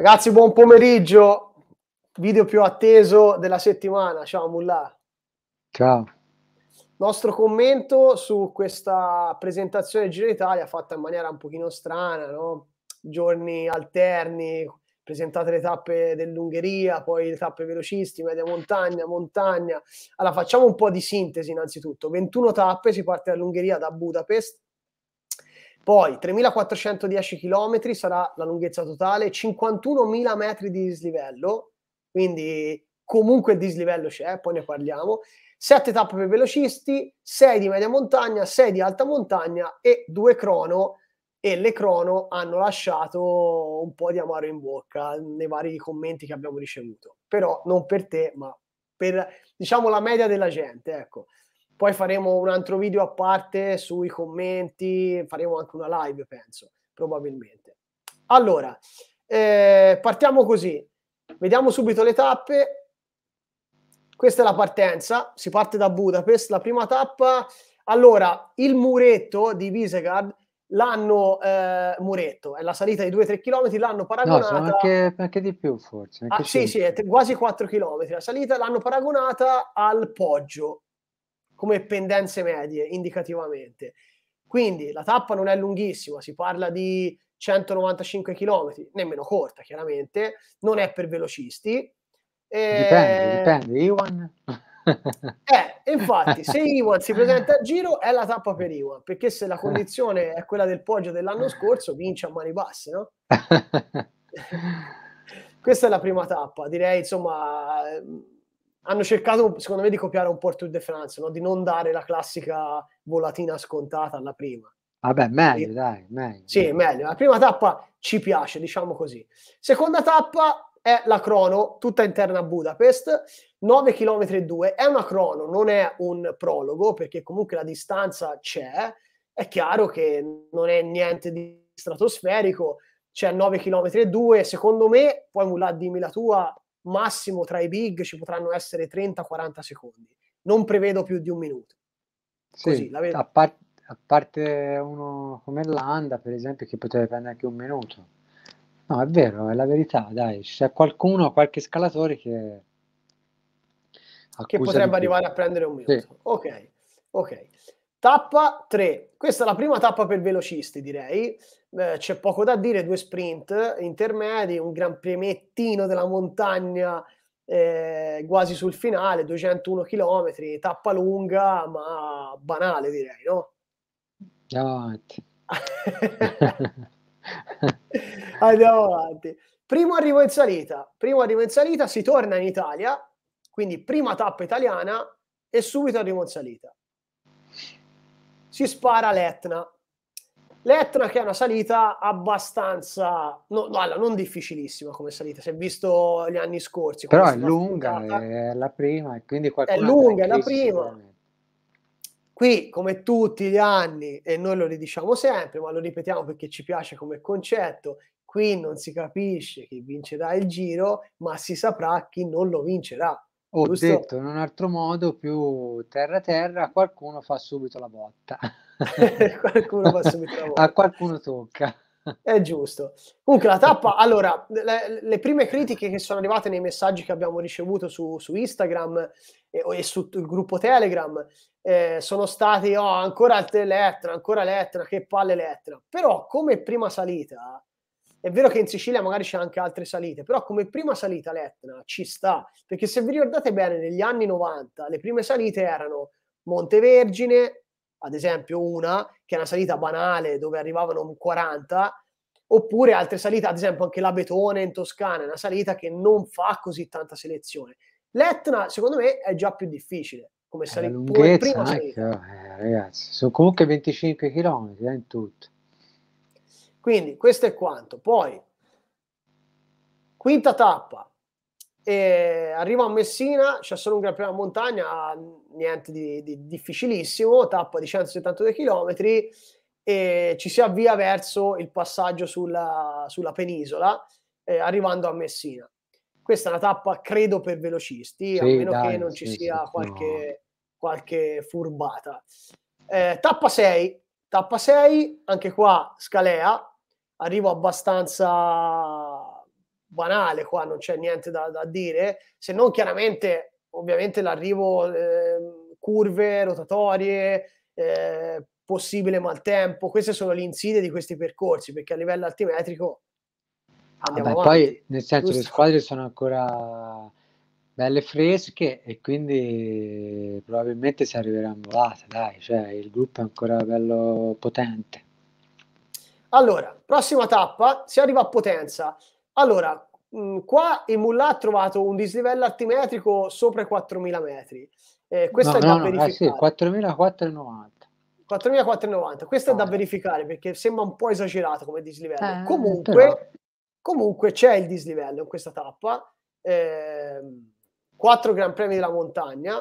Ragazzi, buon pomeriggio. Video più atteso della settimana. Ciao Mullah. Ciao. Nostro commento su questa presentazione Giro d'Italia fatta in maniera un pochino strana, no? Giorni alterni, presentate le tappe dell'Ungheria, poi le tappe velocisti, media montagna, montagna. Allora facciamo un po' di sintesi innanzitutto. 21 tappe, si parte dall'Ungheria da Budapest, poi 3.410 km sarà la lunghezza totale, 51.000 metri di dislivello, quindi comunque il dislivello c'è, poi ne parliamo. 7 tappe per velocisti, 6 di media montagna, 6 di alta montagna e 2 crono. E le crono hanno lasciato un po' di amaro in bocca nei vari commenti che abbiamo ricevuto. Però non per te, ma per diciamo la media della gente, ecco. Poi faremo un altro video a parte sui commenti, faremo anche una live, penso, probabilmente. Allora, eh, partiamo così. Vediamo subito le tappe. Questa è la partenza, si parte da Budapest, la prima tappa. Allora, il muretto di Visegard l'hanno eh, muretto, è la salita di 2-3 km, l'hanno paragonata... No, anche, anche, di più forse. Ah, sì, sì, quasi 4 km la salita, l'hanno paragonata al Poggio, come pendenze medie indicativamente. Quindi la tappa non è lunghissima, si parla di 195 km, nemmeno corta chiaramente, non è per velocisti. E... Dipende, dipende, Iwan. eh, infatti, se Iwan si presenta a giro è la tappa per Iwan, perché se la condizione è quella del Poggio dell'anno scorso, vince a mani basse, no? Questa è la prima tappa, direi insomma ehm, hanno cercato, secondo me, di copiare un po' il Tour de France, no? di non dare la classica volatina scontata alla prima. Vabbè, meglio, e... dai, meglio. Sì, meglio. La prima tappa ci piace, diciamo così. Seconda tappa è la crono, tutta interna a Budapest, 9 km e 2. È una crono, non è un prologo, perché comunque la distanza c'è. È chiaro che non è niente di stratosferico, c'è 9 km e 2. Secondo me, poi Mulà dimmi la tua, massimo tra i big ci potranno essere 30-40 secondi. Non prevedo più di un minuto. Sì, Così, la vedo. A, par- a parte uno come Landa, per esempio, che potrebbe prendere anche un minuto. No, è vero, è la verità, dai. C'è qualcuno, qualche scalatore che... Che potrebbe arrivare a prendere un minuto. Sì. Ok, ok. Tappa 3, questa è la prima tappa per velocisti direi, eh, c'è poco da dire, due sprint intermedi, un gran premettino della montagna eh, quasi sul finale, 201 km, tappa lunga ma banale direi, no? Andiamo avanti. Andiamo avanti. Primo arrivo in salita, primo arrivo in salita, si torna in Italia, quindi prima tappa italiana e subito arrivo in salita si spara l'Etna. L'Etna che è una salita abbastanza, no, no, non difficilissima come salita, si è visto gli anni scorsi. Però è lunga, è la prima e quindi qualcuno... È lunga, è la prima. Qui, come tutti gli anni, e noi lo ridiciamo sempre, ma lo ripetiamo perché ci piace come concetto, qui non si capisce chi vincerà il giro, ma si saprà chi non lo vincerà ho Giusto? detto in un altro modo, più terra-terra, qualcuno fa subito la botta. qualcuno fa subito la botta. A qualcuno tocca. È giusto. Comunque la tappa, allora, le, le, prime critiche che sono arrivate nei messaggi che abbiamo ricevuto su, su Instagram eh, e, e sul gruppo Telegram eh, sono state, oh, ancora Elettra, ancora l'Elettra, che palle Elettra Però come prima salita è vero che in Sicilia magari c'è anche altre salite, però come prima salita l'Etna ci sta, perché se vi ricordate bene, negli anni 90 le prime salite erano Montevergine, ad esempio una, che è una salita banale dove arrivavano un 40, oppure altre salite, ad esempio anche la Betone in Toscana, una salita che non fa così tanta selezione. L'Etna, secondo me, è già più difficile come eh, eh, salita. Come prima anche, salita. Eh, ragazzi, sono comunque 25 km eh, in tutto. Quindi questo è quanto. Poi, quinta tappa, e arriva a Messina, c'è solo un gran premio montagna, ah, niente di, di, difficilissimo, tappa di 172 km e ci si avvia verso il passaggio sulla, sulla penisola, eh, arrivando a Messina. Questa è una tappa, credo, per velocisti, sì, a meno dai, che non sì, ci sia sì, qualche, no. qualche, furbata. Eh, tappa 6, Tappa 6, anche qua Scalea, arrivo abbastanza banale qua, non c'è niente da, da dire, se non chiaramente ovviamente l'arrivo eh, curve, rotatorie, eh, possibile maltempo, queste sono le insidie di questi percorsi perché a livello altimetrico Vabbè, poi nel senso Giusto. le squadre sono ancora belle fresche e quindi probabilmente si arriverà in volata, dai, cioè il gruppo è ancora bello potente. Allora, prossima tappa, si arriva a Potenza. Allora, mh, mm, qua il Mullah ha trovato un dislivello altimetrico sopra i 4000 metri. Eh, questo no, è no, da no, verificare. Eh sì, 4490. 4490. Questo ah. è da verificare perché sembra un po' esagerato come dislivello. Eh, comunque, però... comunque c'è il dislivello in questa tappa. Eh, quattro Gran Premi della montagna,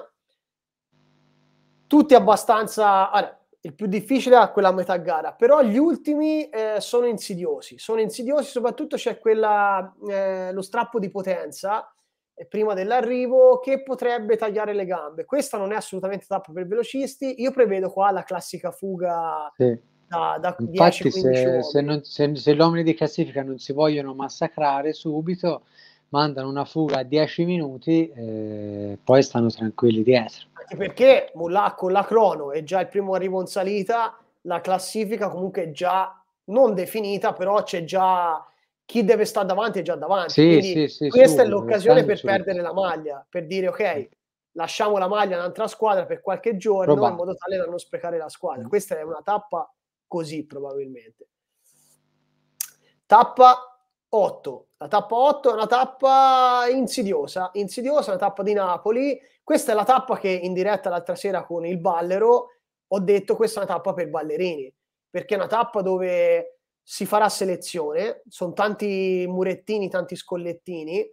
tutti abbastanza... Allora, il più difficile è quella metà gara, però gli ultimi eh, sono insidiosi, sono insidiosi soprattutto c'è quella, eh, lo strappo di potenza eh, prima dell'arrivo che potrebbe tagliare le gambe. Questa non è assolutamente tappa per velocisti, io prevedo qua la classica fuga sì. da, da Infatti 10-15 se, se, non, se, se gli uomini di classifica non si vogliono massacrare subito, mandano una fuga a 10 minuti, e eh, poi stanno tranquilli dietro. Anche perché Mullah con la crono è già il primo arrivo in salita, la classifica comunque è già non definita, però c'è già chi deve stare davanti è già davanti. Sì, sì, sì, questa è l'occasione per perdere la maglia, per dire ok, lasciamo la maglia a un'altra squadra per qualche giorno Probab- in modo tale da non sprecare la squadra. Mm. Questa è una tappa così probabilmente. Tappa 8. La tappa 8 è una tappa insidiosa, insidiosa, la tappa di Napoli. Questa è la tappa che in diretta l'altra sera con il Ballero ho detto questa è una tappa per ballerini, perché è una tappa dove si farà selezione, sono tanti murettini, tanti scollettini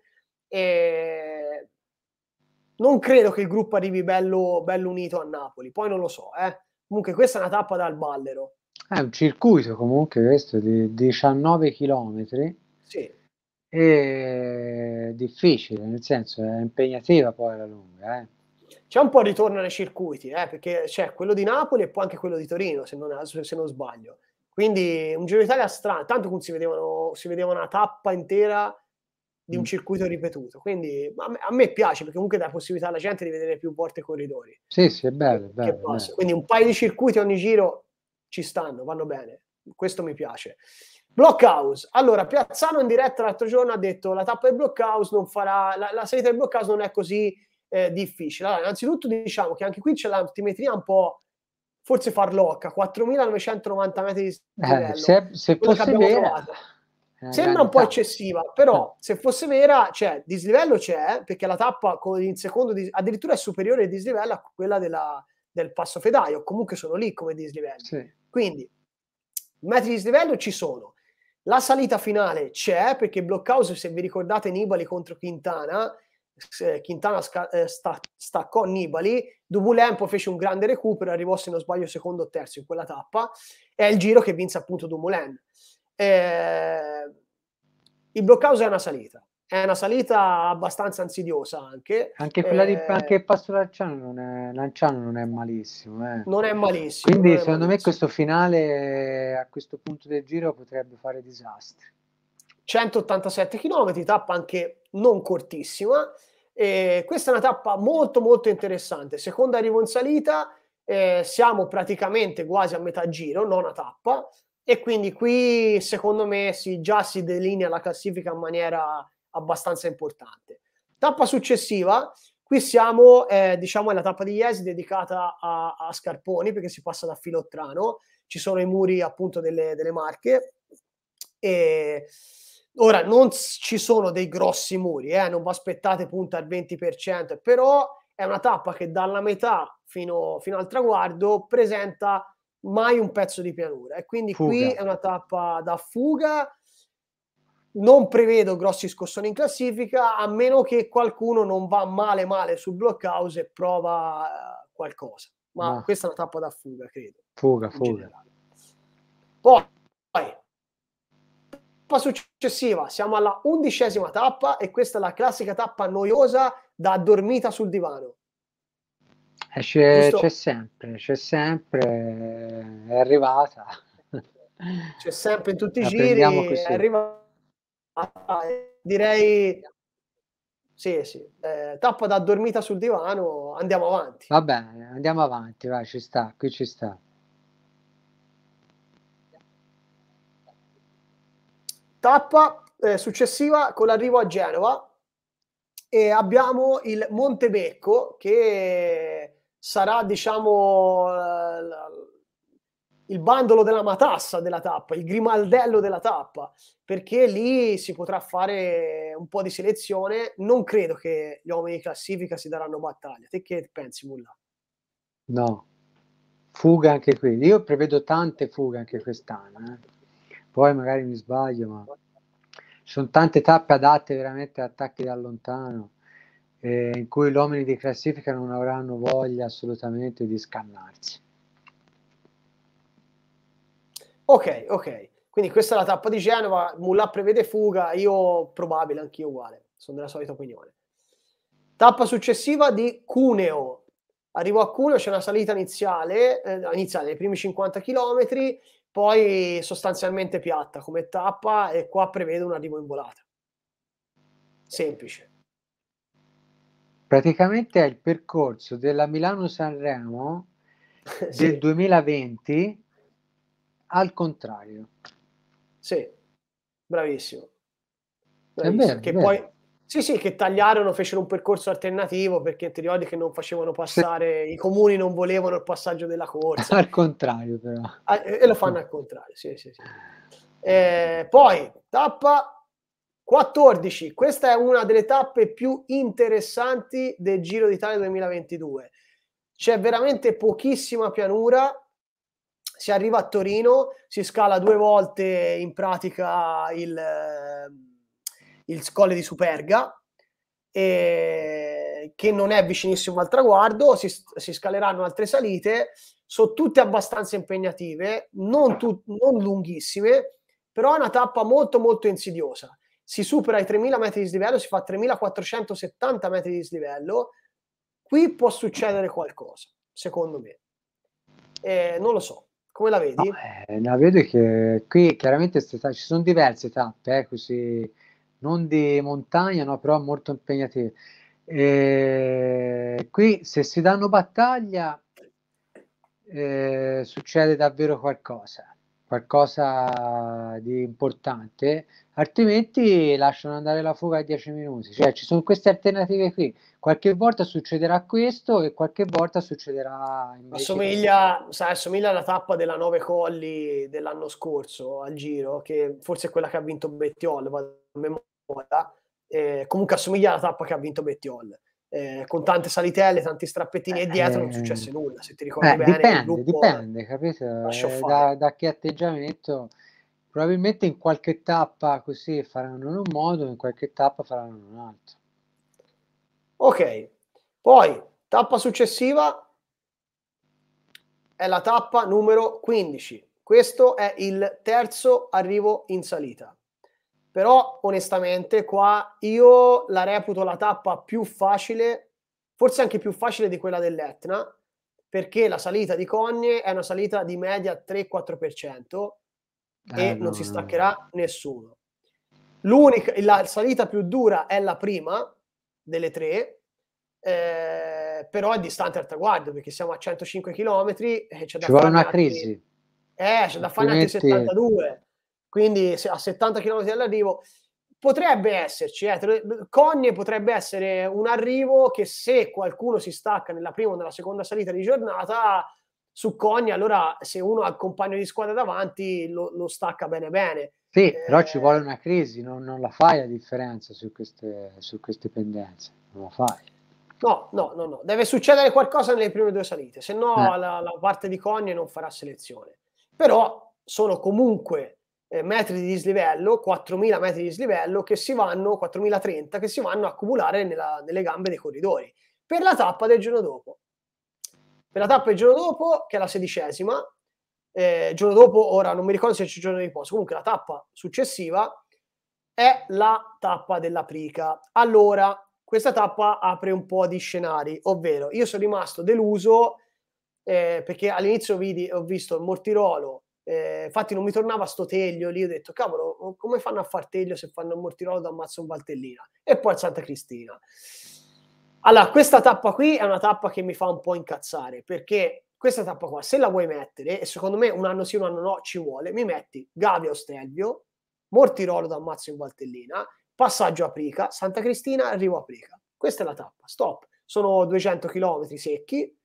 e non credo che il gruppo arrivi bello, bello unito a Napoli, poi non lo so, eh. comunque questa è una tappa dal Ballero. È un circuito comunque questo di 19 chilometri sì. È difficile, nel senso è impegnativa poi alla lunga. Eh. C'è un po' di ritorno nei circuiti, eh, perché c'è quello di Napoli e poi anche quello di Torino, se non, se non sbaglio. Quindi un Giro d'Italia strano, tanto si, vedevano, si vedeva una tappa intera di un mm. circuito ripetuto. Quindi a me, a me, piace perché comunque dà la possibilità alla gente di vedere più volte i corridori. Sì, sì, è bello. bello, bello. Quindi un paio di circuiti ogni giro ci stanno, vanno bene. Questo mi piace. Blockhouse, allora Piazzano in diretta l'altro giorno ha detto la tappa del Blockhouse non farà, la, la salita del Blockhouse non è così eh, difficile. Allora, innanzitutto diciamo che anche qui c'è l'antimetria un po' forse farlocca, 4.990 metri di eh, livello. Eh, se, se fosse vera... Eh, Sembra un po' eccessiva, però eh. se fosse vera, cioè, dislivello c'è, perché la tappa con il secondo dis- addirittura è superiore il dislivello a quella della, del passo fedaio, comunque sono lì come dislivello. Sì. Quindi metri di dislivello ci sono la salita finale c'è perché Blockhouse, se vi ricordate Nibali contro Quintana, Quintana sca- eh, sta- staccò Nibali, Dumoulin poi fece un grande recupero, arrivò se non sbaglio secondo o terzo in quella tappa, è il giro che vinse appunto Dumoulin. Eh, il Blockhouse è una salita, è una salita abbastanza insidiosa anche. Anche quella eh, di anche il passo Lanciano non è, Lanciano non è malissimo. Eh. Non è malissimo. Quindi secondo malissimo. me questo finale eh, a questo punto del giro potrebbe fare disastri. 187 km, tappa anche non cortissima. Eh, questa è una tappa molto molto interessante. Secondo arrivo in salita, eh, siamo praticamente quasi a metà giro, non a tappa, e quindi qui secondo me si, già si delinea la classifica in maniera abbastanza importante. Tappa successiva, qui siamo eh, diciamo alla tappa di Iesi dedicata a, a, Scarponi perché si passa da Filottrano, ci sono i muri appunto delle, delle marche e... Ora, non ci sono dei grossi muri, eh? non vi aspettate punta al 20%, però è una tappa che dalla metà fino, fino al traguardo presenta mai un pezzo di pianura. E quindi fuga. qui è una tappa da fuga non prevedo grossi scossoni in classifica a meno che qualcuno non va male male sul blockhouse e prova eh, qualcosa. Ma, Ma questa è una tappa da fuga, credo. Fuga, fuga. Poi, poi tappa successiva, siamo alla undicesima tappa e questa è la classica tappa noiosa da dormita sul divano. Eh, c'è, c'è sempre, c'è sempre, è arrivata. C'è sempre in tutti i la giri, è arrivata Ah, direi sì, sì. Eh, tappa da dormita sul divano, andiamo avanti. Va bene, andiamo avanti, vai, ci sta, qui ci sta. Tappa eh, successiva con l'arrivo a Genova e abbiamo il Montebecco che sarà, diciamo, eh, il bandolo della matassa della tappa, il grimaldello della tappa, perché lì si potrà fare un po' di selezione. Non credo che gli uomini di classifica si daranno battaglia. Te che pensi, Mulla? No, fuga anche qui. Io prevedo tante fughe anche quest'anno. Eh. Poi magari mi sbaglio, ma sono tante tappe adatte veramente a attacchi da lontano, eh, in cui gli uomini di classifica non avranno voglia assolutamente di scannarsi Ok, ok. Quindi questa è la tappa di Genova, Mullah prevede fuga, io probabile, anch'io uguale, sono della solita opinione. Tappa successiva di Cuneo. Arrivo a Cuneo, c'è una salita iniziale, eh, iniziale dei primi 50 km, poi sostanzialmente piatta come tappa e qua prevedo un arrivo in volata. Semplice. Praticamente è il percorso della Milano-Sanremo sì. del 2020 al contrario. Sì, bravissimo. bravissimo. Vero, che poi sì, sì, che tagliarono, fecero un percorso alternativo perché ti ricordi che non facevano passare, sì. i comuni non volevano il passaggio della corsa. Al contrario però. Ah, e lo fanno al contrario, sì, sì, sì. Eh, poi, tappa 14, questa è una delle tappe più interessanti del Giro d'Italia 2022. C'è veramente pochissima pianura, si arriva a Torino, si scala due volte in pratica il, il colle di Superga, e, eh, che non è vicinissimo al traguardo, si, si scaleranno altre salite, sono tutte abbastanza impegnative, non, tu, non lunghissime, però è una tappa molto molto insidiosa. Si supera i 3.000 metri di slivello, si fa 3.470 metri di slivello, qui può succedere qualcosa, secondo me. Eh, non lo so, come la vedi? No, eh, la vedo che qui chiaramente ci sono diverse tappe, eh, così, non di montagna, no, però molto impegnative. E eh, qui se si danno battaglia eh, succede davvero qualcosa, qualcosa di importante, altrimenti lasciano andare la fuga a 10 minuti. Cioè, ci sono queste alternative qui. Qualche volta succederà questo e qualche volta succederà Assomiglia, sai, assomiglia alla tappa della Nove Colli dell'anno scorso al giro, che forse è quella che ha vinto Bettiol, vado a memoria. Eh, comunque assomiglia alla tappa che ha vinto Bettiol. Eh, con tante salitelle, tanti strappettini eh, e dietro non eh, successe nulla, se ti ricordi eh, bene. Dipende, dipende, capito? Eh, da, da che atteggiamento probabilmente in qualche tappa così faranno in un modo, in qualche tappa faranno in un altro. Ok, poi tappa successiva è la tappa numero 15. Questo è il terzo arrivo in salita. Però onestamente qua io la reputo la tappa più facile, forse anche più facile di quella dell'Etna, perché la salita di Cogne è una salita di media 3-4%, e eh, no, non si staccherà nessuno. L'unica, la salita più dura è la prima delle tre, eh, però è distante al traguardo perché siamo a 105 km e c'è da Ci fare una crisi. Eh, c'è da fare anche 72, quindi a 70 km dall'arrivo potrebbe esserci, eh, Cogne potrebbe essere un arrivo che se qualcuno si stacca nella prima o nella seconda salita di giornata su Cogni, allora se uno ha il compagno di squadra davanti lo, lo stacca bene bene. Sì, eh, però ci vuole una crisi, non, non, la fai la differenza su queste, su queste pendenze, non la fai. No, no, no, no, deve succedere qualcosa nelle prime due salite, se no eh. la, la, parte di Cogni non farà selezione. Però sono comunque eh, metri di dislivello, 4.000 metri di dislivello, che si vanno, 4.030, che si vanno a accumulare nella, nelle gambe dei corridori, per la tappa del giorno dopo. Per la tappa il giorno dopo, che è la sedicesima, eh, giorno dopo, ora non mi ricordo se c'è il giorno di riposo, comunque la tappa successiva è la tappa dell'Aprica. Allora, questa tappa apre un po' di scenari, ovvero io sono rimasto deluso eh, perché all'inizio vidi, ho visto il Mortirolo, eh, infatti non mi tornava sto teglio lì, ho detto cavolo, come fanno a far teglio se fanno il Mortirolo da Ammazzo Valtellina? E poi il Santa Cristina. Allora, questa tappa qui è una tappa che mi fa un po' incazzare, perché questa tappa qua, se la vuoi mettere, e secondo me un anno sì, un anno no, ci vuole, mi metti Gavi Ostelvio, Mortirolo da Ammazzo in Valtellina, passaggio a Prica, Santa Cristina, arrivo a Prica. Questa è la tappa, stop. Sono 200 km secchi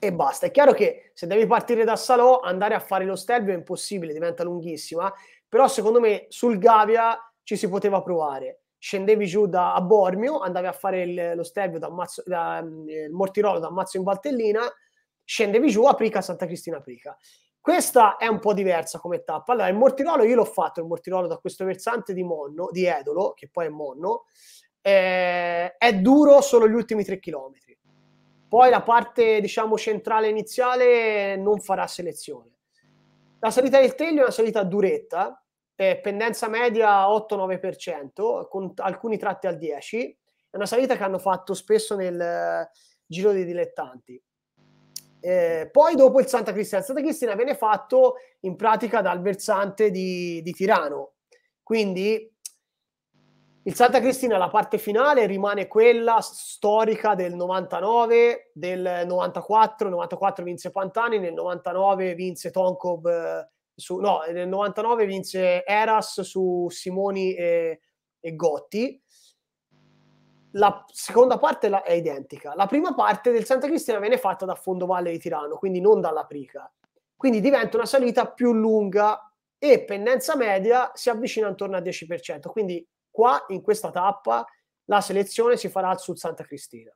e basta. È chiaro che se devi partire da Salò, andare a fare lo Stelvio è impossibile, diventa lunghissima, però secondo me sul Gavia ci si poteva provare scendevi giù da, a Bormio, andavi a fare il, lo Stelvio, da Mazzo, da, eh, il Mortirolo da Mazzo in Valtellina, scendevi giù a Prica, Santa Cristina Prica. Questa è un po' diversa come tappa. Allora, il Mortirolo io l'ho fatto, il Mortirolo da questo versante di Monno, di Edolo, che poi è Monno, eh, è duro solo gli ultimi tre chilometri. Poi la parte, diciamo, centrale iniziale non farà selezione. La salita del Teglio è una salita duretta, eh, pendenza media 8-9%, con alcuni tratti al 10%, è una salita che hanno fatto spesso nel eh, giro dei dilettanti. Eh, poi dopo il Santa Cristina, il Santa Cristina viene fatto in pratica dal versante di, di Tirano, quindi il Santa Cristina, la parte finale rimane quella storica del 99, del 94, 94 vinse Pantani, nel 99 vinse Tonkov eh, su, no, eh, nel 99 vince Eras su Simoni e, e Gotti. La seconda parte la, è identica. La prima parte del Santa Cristina viene fatta da Fondovalle di Tirano, quindi non dalla Prica. Quindi diventa una salita più lunga e pendenza media si avvicina intorno al 10%. Quindi qua, in questa tappa, la selezione si farà sul Santa Cristina.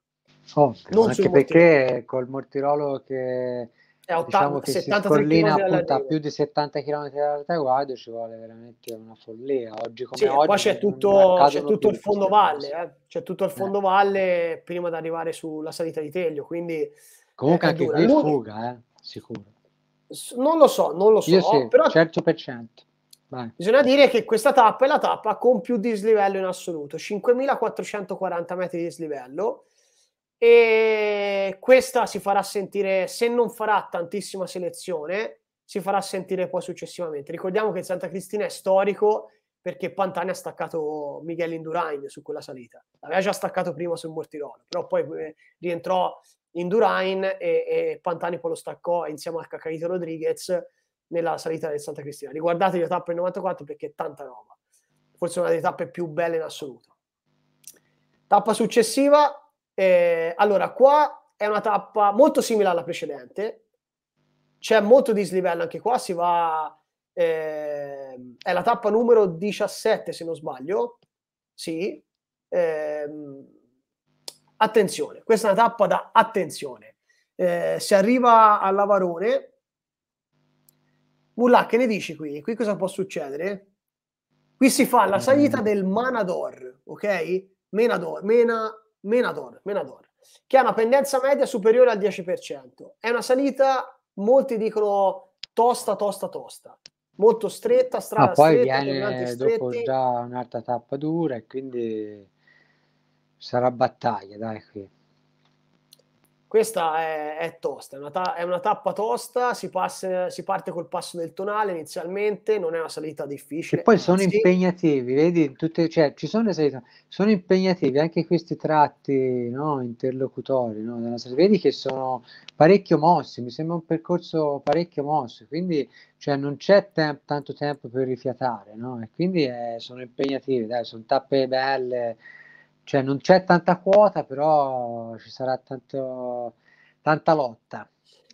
Ottimo, oh, anche perché col Mortirolo che è cioè, diciamo che 73 se collina appunta a più di 70 km dall'altaguardo ci vuole veramente una follia oggi come sì, oggi qua c'è tutto, c'è tutto il fondo valle eh? c'è tutto il eh. fondo eh. valle prima di arrivare sulla salita di Teglio quindi comunque anche qui Lui... fuga eh? sicuro non lo so non lo so Io sì, però 100% certo Vai. Bisogna dire che questa tappa è la tappa con più dislivello in assoluto, 5.440 metri di dislivello, e questa si farà sentire, se non farà tantissima selezione, si farà sentire poi successivamente. Ricordiamo che il Santa Cristina è storico perché Pantani ha staccato Miguel Indurain su quella salita. L'aveva già staccato prima sul Mortirolo, però poi eh, rientrò Indurain e, e, Pantani poi lo staccò insieme al Cacaito Rodriguez nella salita del Santa Cristina. Riguardate le tappe del 94 perché è tanta roba. Forse una delle tappe più belle in assoluto. Tappa successiva, eh, allora, qua è una tappa molto simile alla precedente, c'è molto dislivello anche qua, si va... Eh, è la tappa numero 17 se non sbaglio, sì. Eh, attenzione, questa è una tappa da attenzione. Eh, si arriva a Lavarone. Mullah, che ne dici qui? Qui cosa può succedere? Qui si fa la salita del Manador, ok? Menador, Mena Menador, Menador, che ha una pendenza media superiore al 10%. È una salita, molti dicono tosta, tosta, tosta. Molto stretta, strada Ma poi stretta, viene dopo già un'altra tappa dura e quindi sarà battaglia, dai qui. Questa è, è tosta, è una, ta- è una, tappa tosta, si, passa, si, parte col passo del tonale inizialmente, non è una salita difficile. E poi sono sì. impegnativi, vedi, tutte, cioè, ci sono le salite, sono impegnativi anche questi tratti no, interlocutori, no, salita, vedi che sono parecchio mossi, mi sembra un percorso parecchio mosso, quindi cioè, non c'è te- tanto tempo per rifiatare, no? e quindi eh, sono impegnativi, dai, sono tappe belle cioè non c'è tanta quota, però ci sarà tanto, tanta lotta.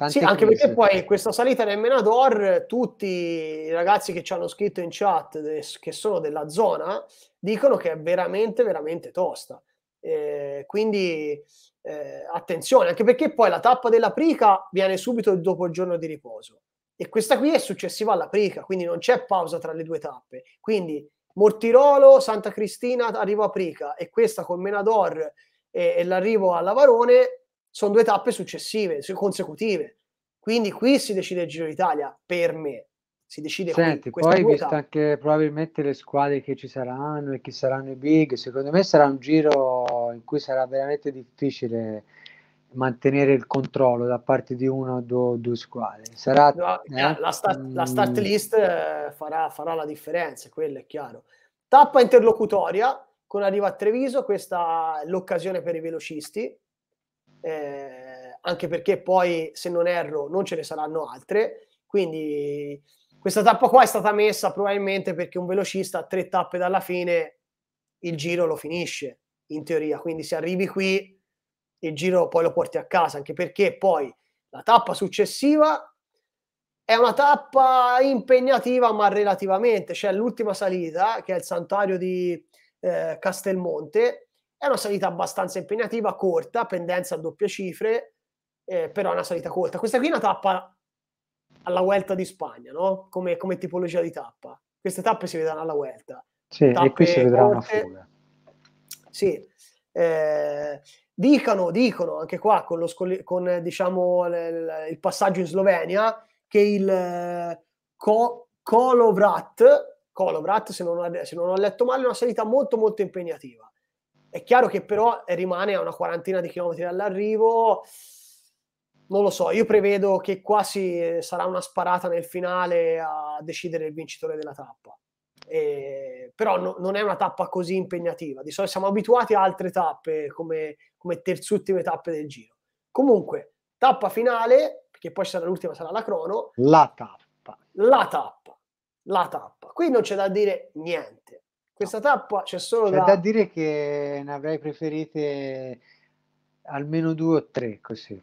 Sì, anche perché poi questa salita nel Menador, tutti i ragazzi che ci hanno scritto in chat che sono della zona, dicono che è veramente, veramente tosta. Eh, quindi eh, attenzione, anche perché poi la tappa della prica viene subito dopo il giorno di riposo. E questa qui è successiva alla prica, quindi non c'è pausa tra le due tappe. Quindi Mortirolo, Santa Cristina, arrivo a Prica e questa con Menador e, e l'arrivo a Lavarone sono due tappe successive, consecutive. Quindi qui si decide il Giro d'Italia, per me. Si decide Senti, qui, poi vista anche probabilmente le squadre che ci saranno e chi saranno i big, secondo me sarà un giro in cui sarà veramente difficile mantenere il controllo da parte di una o due, due squadre. Sarà, no, eh? la, start, la, mm. start, list eh, farà, farà, la differenza, quello è chiaro. Tappa interlocutoria con arrivo a Treviso, questa è l'occasione per i velocisti, eh, anche perché poi, se non erro, non ce ne saranno altre. Quindi questa tappa qua è stata messa probabilmente perché un velocista a tre tappe dalla fine il giro lo finisce, in teoria. Quindi se arrivi qui il giro poi lo porti a casa, anche perché poi la tappa successiva è una tappa impegnativa, ma relativamente, cioè l'ultima salita, che è il santuario di eh, Castelmonte, è una salita abbastanza impegnativa, corta, pendenza a doppie cifre, eh, però è una salita corta. Questa qui è una tappa alla Vuelta di Spagna, no? Come, come tipologia di tappa. Queste tappe si vedranno alla Vuelta. Sì, e qui si vedrà corte. una fuga. Sì. Eh, Dicano, dicono anche qua con, lo scoli- con diciamo, l- il passaggio in Slovenia che il Co- Colovrat, Kolovrat se, non, se non ho letto male, è una salita molto molto impegnativa. È chiaro che però rimane a una quarantina di chilometri dall'arrivo. Non lo so, io prevedo che quasi sarà una sparata nel finale a decidere il vincitore della tappa. E però no, non è una tappa così impegnativa. Di solito siamo abituati a altre tappe come, come terzultime tappe del giro. Comunque, tappa finale, che poi sarà l'ultima, sarà la crono. La tappa. La tappa. La tappa. Qui non c'è da dire niente. Questa no. tappa c'è solo c'è da... da dire che ne avrei preferite almeno due o tre così.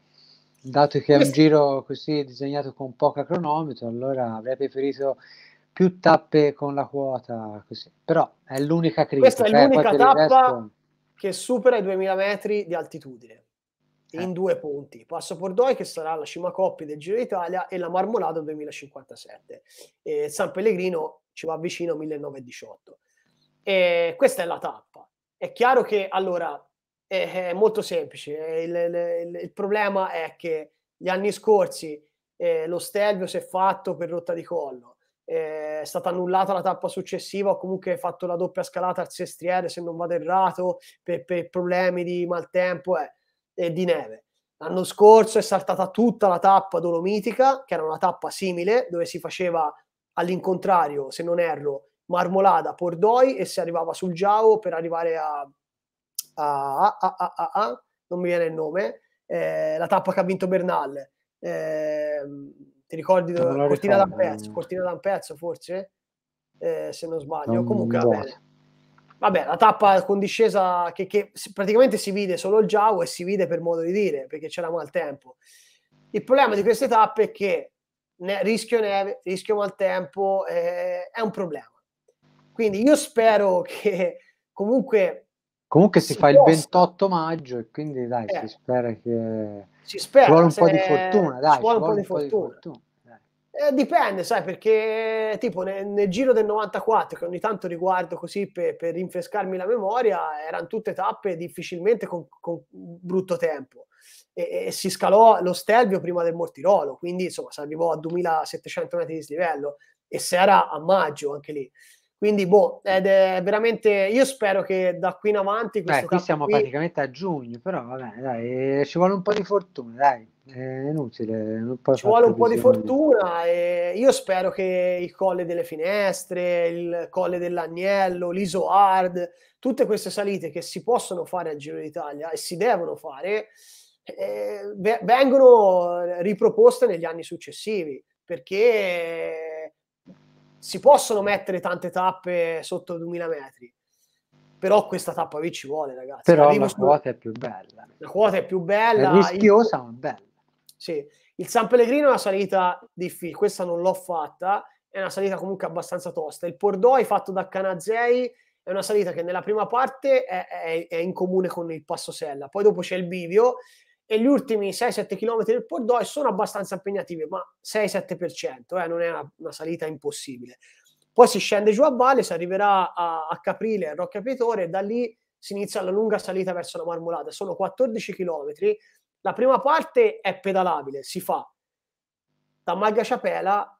Dato che è un giro così disegnato con poca cronometro, allora avrei preferito più tappe con la quota, così. però è l'unica critica. Questa è eh, l'unica eh, tappa resto... che supera i 2000 metri di altitudine eh. in due punti. Passo Pordoi che sarà la cima coppia del Giro d'Italia e la Marmolada 2057. E San Pellegrino ci va vicino 1918. E questa è la tappa. È chiaro che allora è, è molto semplice. Il, il, il, problema è che gli anni scorsi eh, lo Stelvio si è fatto per rotta di collo eh, è stata annullata la tappa successiva, o comunque fatto la doppia scalata al sestriere, se non vado errato, per, per problemi di maltempo eh, e di neve. L'anno scorso è saltata tutta la tappa dolomitica, che era una tappa simile, dove si faceva all'incontrario, se non erro, Marmolada, Pordoi e si arrivava sul Giao per arrivare a, a, a, a non mi viene il nome, eh, la tappa che ha vinto Bernal. Eh, ti ricordi dove? Cortina da un pezzo, cortina da un pezzo forse, eh, se non sbaglio. Non Comunque va bene. Vabbè, la tappa con discesa che, che praticamente si vide solo il Giau e si vide per modo di dire, perché c'era maltempo. Il problema di queste tappe è che ne, rischio neve, rischio maltempo eh, è un problema. Quindi io spero che comunque... Comunque si, si fa possa. il 28 maggio e quindi dai, eh. si spera che si spera. vuole un po' di fortuna, dai. vuole, ci un po' di fortuna. Po di fortuna. Eh, dipende, sai, perché tipo nel, nel, giro del 94, che ogni tanto riguardo così per, per rinfrescarmi la memoria, erano tutte tappe difficilmente con, con brutto tempo. E, e, si scalò lo Stelvio prima del Mortirolo, quindi insomma si arrivò a 2700 metri di slivello e si era a maggio anche lì. Quindi, boh, ed è veramente. Io spero che da qui in avanti. Beh, qui siamo qui... praticamente a giugno, però vabbè, dai, eh, ci vuole un po' di fortuna, dai. È inutile. Non ci vuole un po' di fortuna. E io spero che il colle delle finestre, il colle dell'agnello, l'Iso Hard, tutte queste salite che si possono fare al Giro d'Italia e si devono fare, eh, vengono riproposte negli anni successivi perché si possono mettere tante tappe sotto 2000 metri, però questa tappa lì ci vuole, ragazzi. Però Arrivo la quota è più bella. La quota è più bella. È rischiosa, il... ma bella. Sì. Il San Pellegrino è una salita difficile, questa non l'ho fatta, è una salita comunque abbastanza tosta. Il Pordoi fatto da Canazei è una salita che nella prima parte è, è, è in comune con il Passo Sella, poi dopo c'è il Bivio e gli ultimi 6-7 km del Pordoi sono abbastanza impegnativi, ma 6-7%, eh, non è una, una, salita impossibile. Poi si scende giù a valle, si arriverà a, a Caprile, a Rocca Pietore, e da lì si inizia la lunga salita verso la Marmolata. sono 14 km. La prima parte è pedalabile, si fa. Da Maglia Ciapela,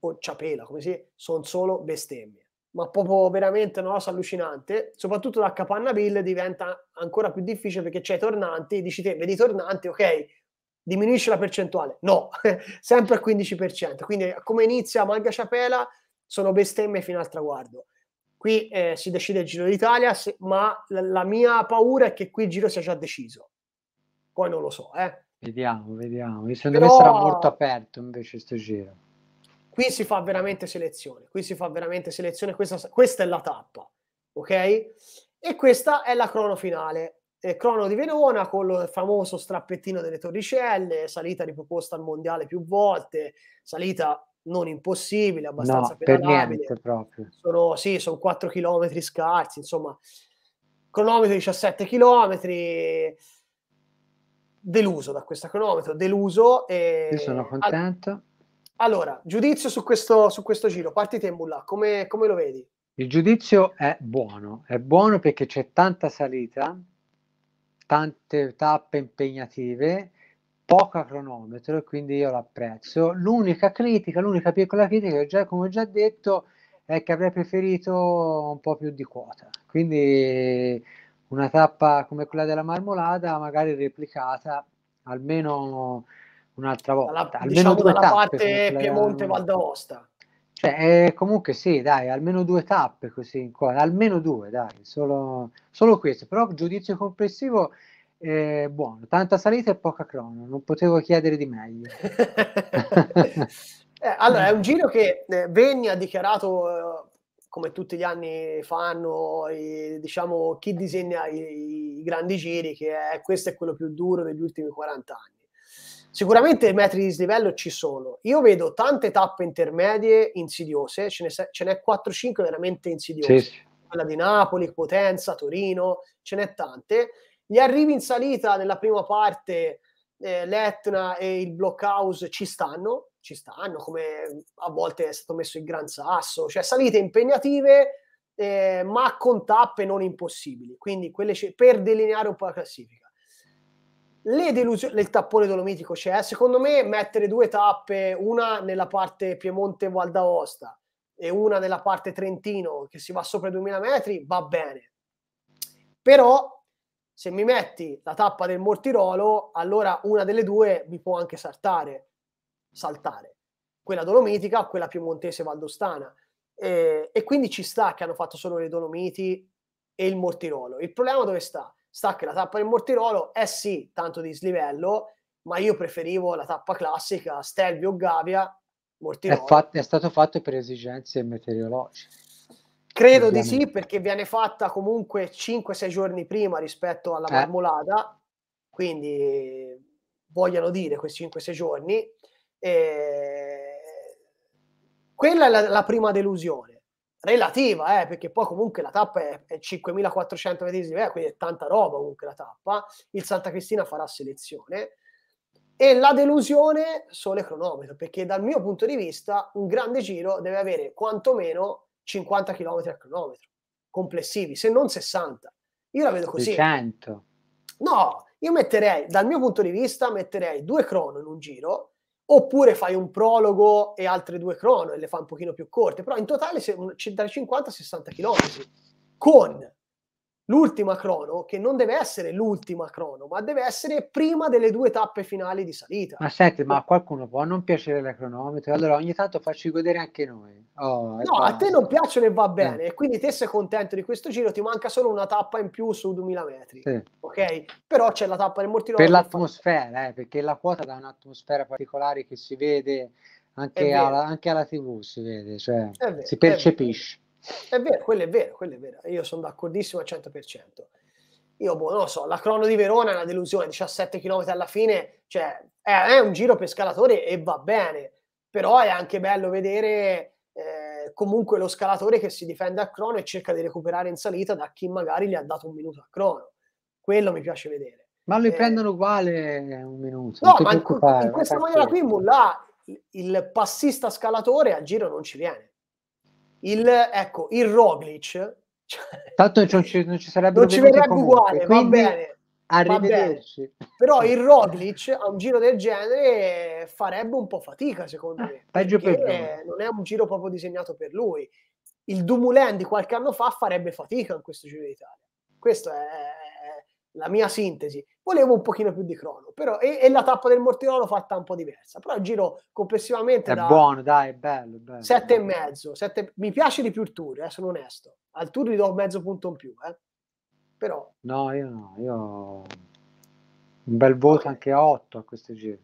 o Ciapela, come si dice, sono solo bestemmie ma proprio veramente una cosa allucinante. Soprattutto da Capanna Bill diventa ancora più difficile perché c'è i tornanti, dici te, vedi tornanti, ok, diminuisce la percentuale. No, sempre al 15%. Quindi eh, come inizia Malga Ciapela sono bestemmie fino al traguardo. Qui eh, si decide il Giro d'Italia, se, ma la, la, mia paura è che qui il Giro sia già deciso. Poi non lo so, eh. Vediamo, vediamo. Mi sembra Però... che sarà molto aperto invece sto giro qui si fa veramente selezione, qui si fa veramente selezione, questa, questa è la tappa, ok? E questa è la crono finale, eh, crono di Verona con il famoso strappettino delle torricelle, salita riproposta al mondiale più volte, salita non impossibile, abbastanza no, per niente proprio. Sono, sì, sono 4 km scarsi, insomma, cronometro 17 km, deluso da questa cronometro, deluso. E Io sono contento. Ad allora, giudizio su questo, su questo giro, parti te Mulla, come, come lo vedi? Il giudizio è buono, è buono perché c'è tanta salita, tante tappe impegnative, poca cronometro, quindi io l'apprezzo. L'unica critica, l'unica piccola critica, già, come ho già detto, è che avrei preferito un po' più di quota. Quindi una tappa come quella della Marmolada, magari replicata, almeno un'altra volta. Alla, almeno diciamo due tappe, parte Piemonte Val d'Aosta. Cioè, eh, comunque sì, dai, almeno due tappe così in almeno due, dai, solo, solo questo. Però giudizio complessivo eh, buono, tanta salita e poca crono, non potevo chiedere di meglio. eh, allora, è un giro che eh, Venni ha dichiarato eh, come tutti gli anni fanno, i, diciamo, chi disegna i, i, grandi giri, che è, questo è quello più duro degli ultimi 40 anni. Sicuramente metri di dislivello ci sono. Io vedo tante tappe intermedie insidiose, ce, ne, ce n'è 4-5 veramente insidiose. Sì. Quella di Napoli, Potenza, Torino, ce n'è tante. Gli arrivi in salita nella prima parte, eh, l'Etna e il Blockhouse ci stanno, ci stanno, come a volte è stato messo il Gran Sasso, cioè salite impegnative, eh, ma con tappe non impossibili. Quindi quelle, per delineare un po' la classifica. Le delusioni, del tappone dolomitico c'è, cioè, secondo me mettere due tappe, una nella parte Piemonte-Val d'Aosta e una nella parte Trentino che si va sopra i 2000 metri, va bene. Però se mi metti la tappa del Mortirolo, allora una delle due mi può anche saltare, saltare. quella dolomitica quella piemontese-valdostana. E, e quindi ci sta che hanno fatto solo le Dolomiti e il Mortirolo. Il problema dove sta? stacchi la tappa del mortirolo, è eh sì tanto dislivello, ma io preferivo la tappa classica, Stelvio Gavia, mortirolo. È, fatto, è stato fatto per esigenze meteorologiche. Credo di sì, perché viene fatta comunque 5-6 giorni prima rispetto alla eh. quindi vogliono dire questi 5-6 giorni. E... Quella è la, la prima delusione relativa, eh, perché poi comunque la tappa è, è 5.400 di eh, quindi è tanta roba comunque la tappa, il Santa Cristina farà selezione, e la delusione sole cronometro, perché dal mio punto di vista un grande giro deve avere quantomeno 50 km al cronometro, complessivi, se non 60. Io la vedo così. 100. No, io metterei, dal mio punto di vista, metterei due crono in un giro, oppure fai un prologo e altre due crono e le fa un pochino più corte, però in totale se, 50 a 60 km, con l'ultima crono, che non deve essere l'ultima crono, ma deve essere prima delle due tappe finali di salita. Ma senti, ma a qualcuno può non piacere la cronometro, allora ogni tanto facci godere anche noi. Oh, no, a te non piacciono e va bene, eh. quindi te sei contento di questo giro, ti manca solo una tappa in più su 2000 metri, sì. ok? Però c'è la tappa del mortino. Per l'atmosfera, eh, perché la quota dà un'atmosfera particolare che si vede anche, alla, anche alla, tv, si vede, cioè vero, si percepisce. È vero, quello è vero, quello è vero. Io sono d'accordissimo al 100%. Io, boh, non lo so, la crono di Verona è una delusione, 17 km alla fine, cioè, è, è un giro per scalatore e va bene, però è anche bello vedere eh, comunque lo scalatore che si difende a crono e cerca di recuperare in salita da chi magari gli ha dato un minuto a crono. Quello mi piace vedere. Ma lo eh, prendono uguale un minuto. No, ma in, in, questa maniera qui, Mulla, il passista scalatore al giro non ci viene il, ecco, il Roglic... Cioè, Tanto non ci, non ci sarebbe... Non uguale, quindi... va bene. Arrivederci. Vabbè, però il Roglic a un giro del genere farebbe un po' fatica, secondo ah, me. Peggio per lui. Non è un giro proprio disegnato per lui. Il Dumoulin di qualche anno fa farebbe fatica in questo Giro d'Italia. Questo è, la mia sintesi. Volevo un pochino più di crono, però, e, e la tappa del Mortirolo fatta un po' diversa, però il giro complessivamente è da buono, dai, è bello, bello. Sette bello. e mezzo, sette, mi piace di più il tour, eh, sono onesto. Al tour gli do mezzo punto in più, eh. Però No, io no, io un bel voto okay. anche a 8 a questo giro.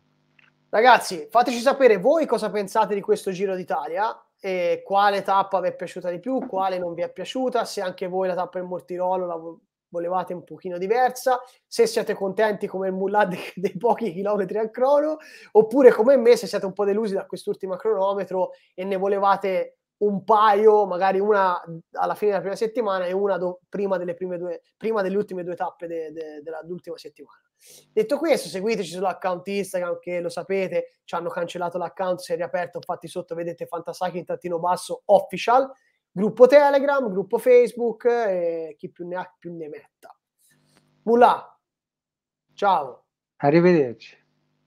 Ragazzi, fateci sapere voi cosa pensate di questo Giro d'Italia e quale tappa vi è piaciuta di più, quale non vi è piaciuta, se anche voi la tappa del Mortirolo la volevate un pochino diversa, se siete contenti come il Mullad dei pochi chilometri al crono, oppure come me se siete un po' delusi da quest'ultimo cronometro e ne volevate un paio, magari una alla fine della prima settimana e una do, prima, delle prime due, prima, delle ultime due tappe de, de, dell'ultima settimana. Detto questo, seguiteci sull'account Instagram che lo sapete, ci hanno cancellato l'account, si è riaperto, infatti sotto vedete Fantasaki in trattino basso official gruppo Telegram, gruppo Facebook e chi più ne ha più ne metta. Mullah, ciao. Arrivederci.